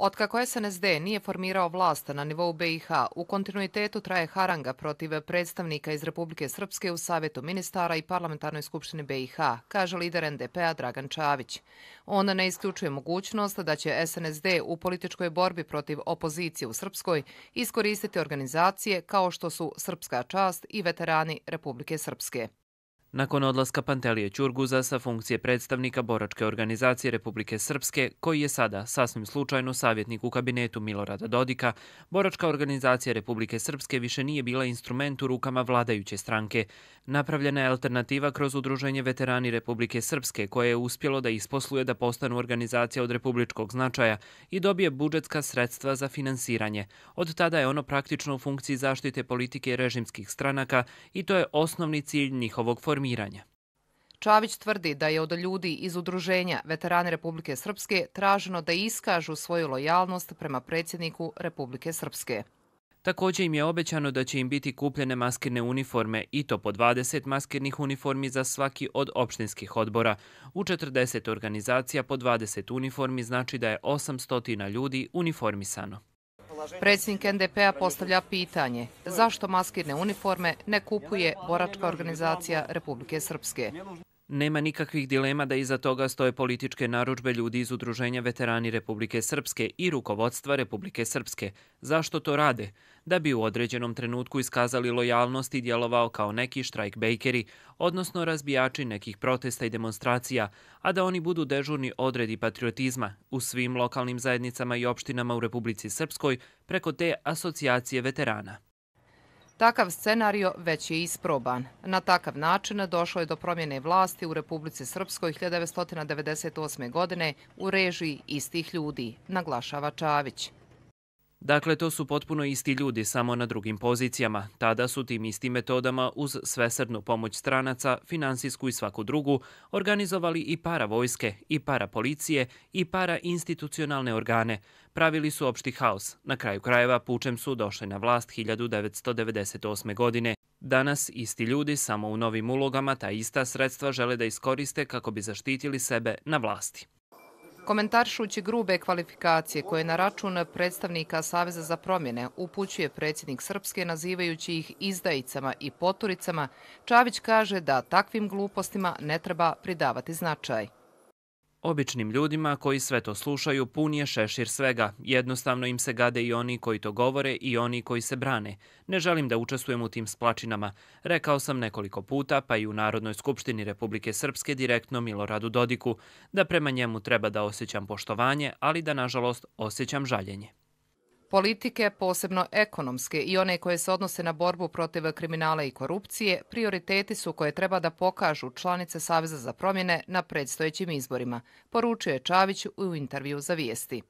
Otkako SNSD nije formirao vlast na nivou BiH, u kontinuitetu traje haranga protiv predstavnika iz Republike Srpske u Savjetu ministara i Parlamentarnoj skupštini BiH, kaže lider NDP-a Dragan Čavić. Ona ne isključuje mogućnost da će SNSD u političkoj borbi protiv opozicije u Srpskoj iskoristiti organizacije kao što su Srpska čast i veterani Republike Srpske. Nakon odlaska Pantelije Ćurguza sa funkcije predstavnika Boračke organizacije Republike Srpske, koji je sada sasvim slučajno savjetnik u kabinetu Milorada Dodika, Boračka organizacija Republike Srpske više nije bila instrument u rukama vladajuće stranke. Napravljena je alternativa kroz udruženje veterani Republike Srpske, koje je uspjelo da isposluje da postanu organizacija od republičkog značaja i dobije budžetska sredstva za finansiranje. Od tada je ono praktično u funkciji zaštite politike režimskih stranaka i to je osnovni cilj njihovog formiranja informiranja. Čavić tvrdi da je od ljudi iz udruženja Veterane Republike Srpske traženo da iskažu svoju lojalnost prema predsjedniku Republike Srpske. Također im je obećano da će im biti kupljene maskirne uniforme i to po 20 maskirnih uniformi za svaki od opštinskih odbora. U 40 organizacija po 20 uniformi znači da je 800 ljudi uniformisano. Predsjednik NDP-a postavlja pitanje zašto maskirne uniforme ne kupuje Boračka organizacija Republike Srpske. Nema nikakvih dilema da iza toga stoje političke naručbe ljudi iz Udruženja veterani Republike Srpske i rukovodstva Republike Srpske. Zašto to rade? Da bi u određenom trenutku iskazali lojalnost i djelovao kao neki štrajkbejkeri, odnosno razbijači nekih protesta i demonstracija, a da oni budu dežurni odredi patriotizma u svim lokalnim zajednicama i opštinama u Republici Srpskoj preko te asocijacije veterana. Takav scenario već je isproban. Na takav način došlo je do promjene vlasti u Republice Srpskoj 1998. godine u režiji istih ljudi, naglašava Čavić. Dakle, to su potpuno isti ljudi, samo na drugim pozicijama. Tada su tim istim metodama, uz svesrdnu pomoć stranaca, finansijsku i svaku drugu, organizovali i para vojske, i para policije, i para institucionalne organe. Pravili su opšti haos. Na kraju krajeva pučem su došli na vlast 1998. godine. Danas isti ljudi, samo u novim ulogama, ta ista sredstva žele da iskoriste kako bi zaštitili sebe na vlasti. Komentaršući grube kvalifikacije koje na račun predstavnika Saveza za promjene upućuje predsjednik Srpske nazivajući ih izdajicama i poturicama, Čavić kaže da takvim glupostima ne treba pridavati značaj. Običnim ljudima koji sve to slušaju pun je šešir svega. Jednostavno im se gade i oni koji to govore i oni koji se brane. Ne želim da učestvujem u tim splačinama. Rekao sam nekoliko puta, pa i u Narodnoj skupštini Republike Srpske direktno Miloradu Dodiku, da prema njemu treba da osjećam poštovanje, ali da nažalost osjećam žaljenje. Politike, posebno ekonomske i one koje se odnose na borbu protiv kriminala i korupcije, prioriteti su koje treba da pokažu članice Saveza za promjene na predstojećim izborima, poručuje Čavić u intervju za vijesti.